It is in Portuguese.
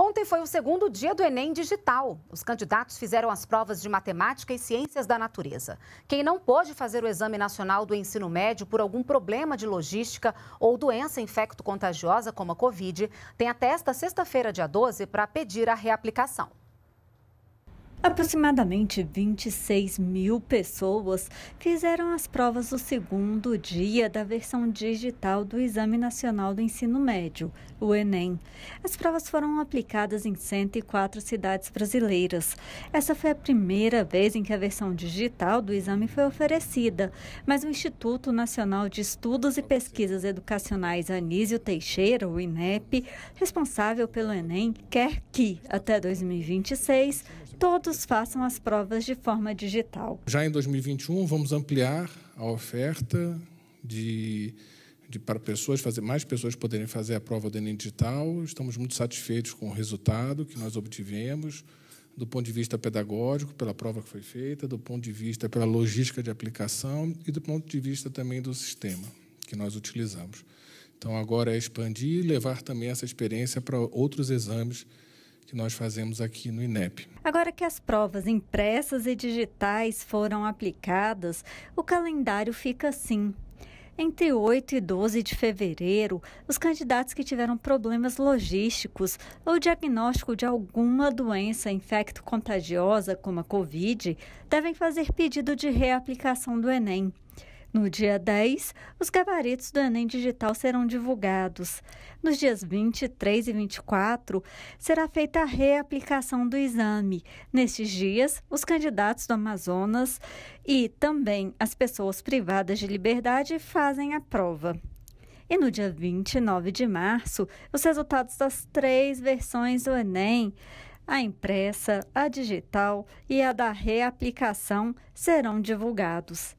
Ontem foi o segundo dia do Enem Digital. Os candidatos fizeram as provas de matemática e ciências da natureza. Quem não pôde fazer o Exame Nacional do Ensino Médio por algum problema de logística ou doença infecto-contagiosa, como a Covid, tem até esta sexta-feira, dia 12, para pedir a reaplicação. Aproximadamente 26 mil pessoas fizeram as provas do segundo dia da versão digital do Exame Nacional do Ensino Médio, o Enem. As provas foram aplicadas em 104 cidades brasileiras. Essa foi a primeira vez em que a versão digital do exame foi oferecida, mas o Instituto Nacional de Estudos e Pesquisas Educacionais Anísio Teixeira, o INEP, responsável pelo Enem, quer que, até 2026, todos façam as provas de forma digital. Já em 2021, vamos ampliar a oferta de, de para pessoas fazer mais pessoas poderem fazer a prova do Enem digital. Estamos muito satisfeitos com o resultado que nós obtivemos do ponto de vista pedagógico, pela prova que foi feita, do ponto de vista pela logística de aplicação e do ponto de vista também do sistema que nós utilizamos. Então, agora é expandir e levar também essa experiência para outros exames que nós fazemos aqui no INEP. Agora que as provas impressas e digitais foram aplicadas, o calendário fica assim. Entre 8 e 12 de fevereiro, os candidatos que tiveram problemas logísticos ou diagnóstico de alguma doença infecto-contagiosa, como a Covid, devem fazer pedido de reaplicação do Enem. No dia 10, os gabaritos do Enem Digital serão divulgados. Nos dias 23 e 24, será feita a reaplicação do exame. Nestes dias, os candidatos do Amazonas e também as pessoas privadas de liberdade fazem a prova. E no dia 29 de março, os resultados das três versões do Enem, a impressa, a digital e a da reaplicação, serão divulgados.